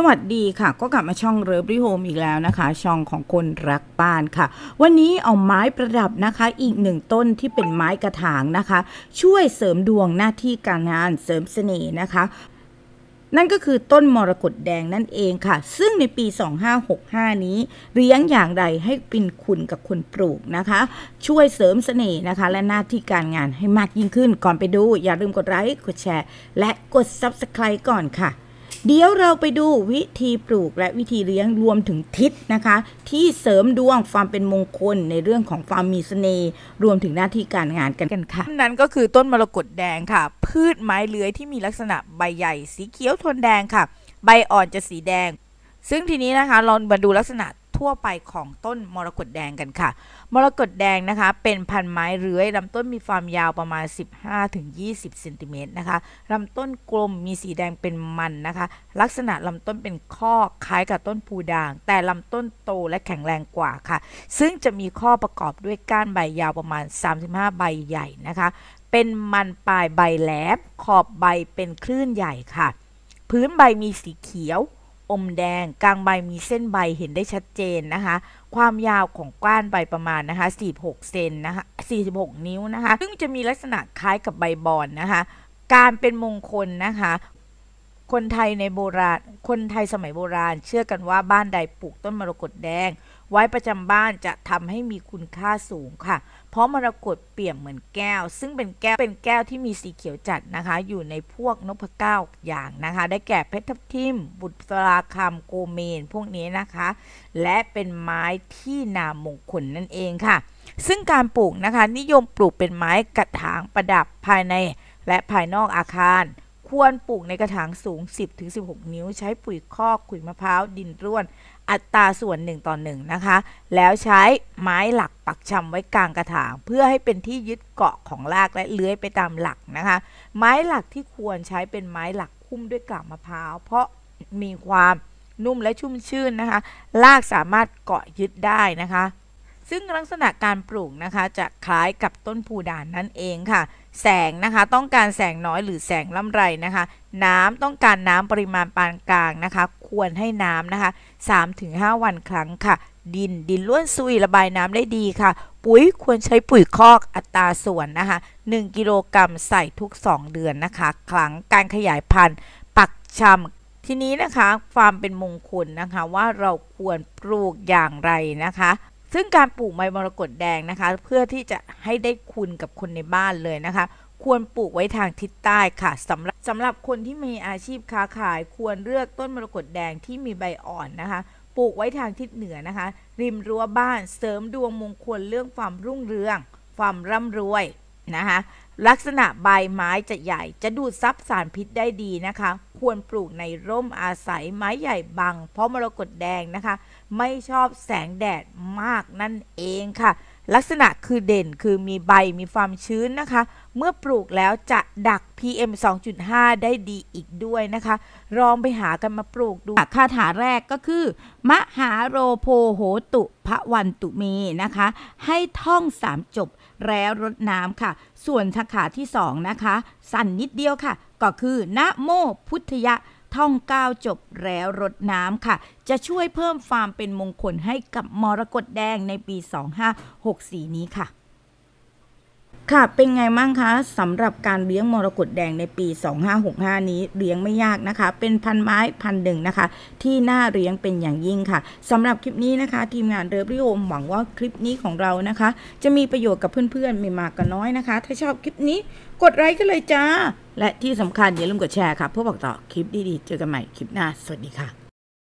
สวัสดีค่ะ ก็กลับมาช่องเริฟรีโฮมอีกแล้วนะคะช่องของคนรักบ้านค่ะ วันนี้เอาไม้ประดับนะคะอีกหนึ่งต้นที่เป็นไม้กระถางนะคะ ช่วยเสริมดวงหน้าที่การงานเสริมเสน่ห์นะคะ นั่นก็คือต้นมรกตแดงนั่นเองค่ะ ซึ่งในปี 2565 นี้ เลี้ยงอย่างใดให้เป็นคุณกับคนปลูกนะคะ ช่วยเสริมเสน่ห์นะคะ และหน้าที่การงานให้มากยิ่งขึ้น ก่อนไปดู อย่าลืมกดไลค์กดแชร์และกด Subscribe ก่อนค่ะเดี๋ยวเราไปดูวิธีปลูกและวิธีเลี้ยงรวมถึงทิศนะคะ ที่เสริมดวงความเป็นมงคลในเรื่องของความมีสเสน่ห์รวมถึงหน้าที่การงานกันกันค่ะ นั้นก็คือต้นมรกตแดงค่ะ พืชไม้เลื้อยที่มีลักษณะใบใหญ่สีเขียวทนแดงค่ะ ใบอ่อนจะสีแดง ซึ่งทีนี้นะคะ เรามาดูลักษณะทั่วไปของต้นมรกตแดงกันค่ะ มรกตแดงนะคะ เป็นพันไม้เรื้อยลำต้นมีความยาวประมาณ 15-20เซนติเมตรนะคะลำต้นกลมมีสีแดงเป็นมันนะคะ ลักษณะลำต้นเป็นข้อคล้ายกับต้นพูด่าง แต่ลำต้นโตและแข็งแรงกว่าค่ะ ซึ่งจะมีข้อประกอบด้วยก้านใบยาวประมาณ 35ใบใหญ่นะคะ เป็นมันปลายใบแหลมขอบใบเป็นคลื่นใหญ่ค่ะ พื้นใบมีสีเขียวอมแดงกลางใบมีเส้นใบเห็นได้ชัดเจนนะคะ ความยาวของก้านใบประมาณนะคะ 46 เซนนะคะ 46 นิ้วนะคะ ซึ่งจะมีลักษณะคล้ายกับใบบอนนะคะ การเป็นมงคลนะคะ คนไทยในโบราณ คนไทยสมัยโบราณเชื่อกันว่าบ้านใดปลูกต้นมรกตแดงไว้ประจำบ้านจะทำให้มีคุณค่าสูงค่ะ เพราะมรกตเปี่ยมเหมือนแก้ว ซึ่งเป็นแก้วเป็นแก้วที่มีสีเขียว จัดนะคะ อยู่ในพวกนพเก้า อย่างนะคะ ได้แก่เพชรทับทิม บุตรสราคำโกเมน พวกนี้นะคะ และเป็นไม้ที่ นามมงคลนั่นเองค่ะ ซึ่งการปลูกนะคะ นิยมปลูกเป็นไม้กระถางประดับภายในและภายนอกอาคารควรปลูกในกระถางสูง 10-16 นิ้ว ใช้ปุ๋ยคอกขุยมะพร้าว ดินร่วน อัตราส่วน1ต่อ1นะคะแล้วใช้ไม้หลักปักชำไว้กลางกระถาง เพื่อให้เป็นที่ยึดเกาะของราก และ เลื้อยไปตามหลักนะคะ ไม้หลักที่ควรใช้เป็นไม้หลักคุ้ม ด้วยกลาบมะพร้าวเพราะมีความนุ่มและชุ่มชื่นนะคะรากสามารถเกาะยึดได้นะคะซึ่งลักษณะการปลูกนะคะจะคล้ายกับต้นผูด่านนั่นเองค่ะ แสงนะคะต้องการแสงน้อยหรือแสงลำไรนะคะ น้ำต้องการน้ำปริมาณปานกลางนะคะ ควรให้น้ำนะคะ 3-5 วันครั้งค่ะ ดินดินล้วนซุยระบายน้ำได้ดีค่ะ ปุ๋ยควรใช้ปุ๋ยคอกอัตราส่วนนะคะ1กิโลกรัมใส่ทุก 2 เดือนนะคะ ครั้งการขยายพันธุ์ ปักชำ ทีนี้นะคะความเป็นมงคลนะคะว่าเราควรปลูกอย่างไรนะคะซึ่งการปลูกใบมรกตแดงนะคะ เพื่อที่จะให้ได้คุณกับคนในบ้านเลยนะคะ ควรปลูกไว้ทางทิศใต้ค่ะสำหรับสำหรับคนที่มีอาชีพค้าขาย ควรเลือกต้นมรกตแดงที่มีใบอ่อนนะคะ ปลูกไว้ทางทิศเหนือนะคะ ริมรั้วบ้านเสริมดวงมงคลเรื่องความรุ่งเรือง ความร่ำรวยนะคะ ลักษณะใบไม้จะใหญ่ จะดูดซับสารพิษได้ดีนะคะควรปลูกในร่มอาศัยไม้ใหญ่ บัง เพราะมรกตแดงนะคะ ไม่ชอบแสงแดดมากนั่นเองค่ะลักษณะคือเด่นคือมีใบมีความชื้นนะคะ เมื่อปลูกแล้วจะดัก PM 2.5 ได้ดีอีกด้วยนะคะลองไปหากันมาปลูกดูคาถาแรกก็คือ มหาโรโพโหตุพระวันตุเมนะคะ ให้ท่องสามจบแล้วรดน้ำค่ะ ส่วนคาถาที่สองนะคะ สั้นนิดเดียวค่ะ ก็คือ นะโมพุทธยะท่องก้าวจบแล้วรดน้ำ ค่ะ จะช่วยเพิ่มความเป็น มงคล ให้กับ มรกตแดงในปี 2564 นี้ค่ะค่ะเป็นไงมั่งคะสำหรับการเลี้ยงมรกตแดงในปี 2565 นี้เลี้ยงไม่ยากนะคะเป็นพันไม้พันหนึ่งนะคะที่น่าเลี้ยงเป็นอย่างยิ่งค่ะสำหรับคลิปนี้นะคะ ทีมงานเริบริโอมหวังว่าคลิปนี้ของเรานะคะ จะมีประโยชน์กับเพื่อนๆไม่มากก็น้อยนะคะ ถ้าชอบคลิปนี้ กดไลค์กันเลยจ้า และที่สำคัญอย่าลืมกดแชร์ค่ะเพื่อบอกต่อคลิปดีๆ เจอกันใหม่คลิปหน้า สวัสดีค่ะ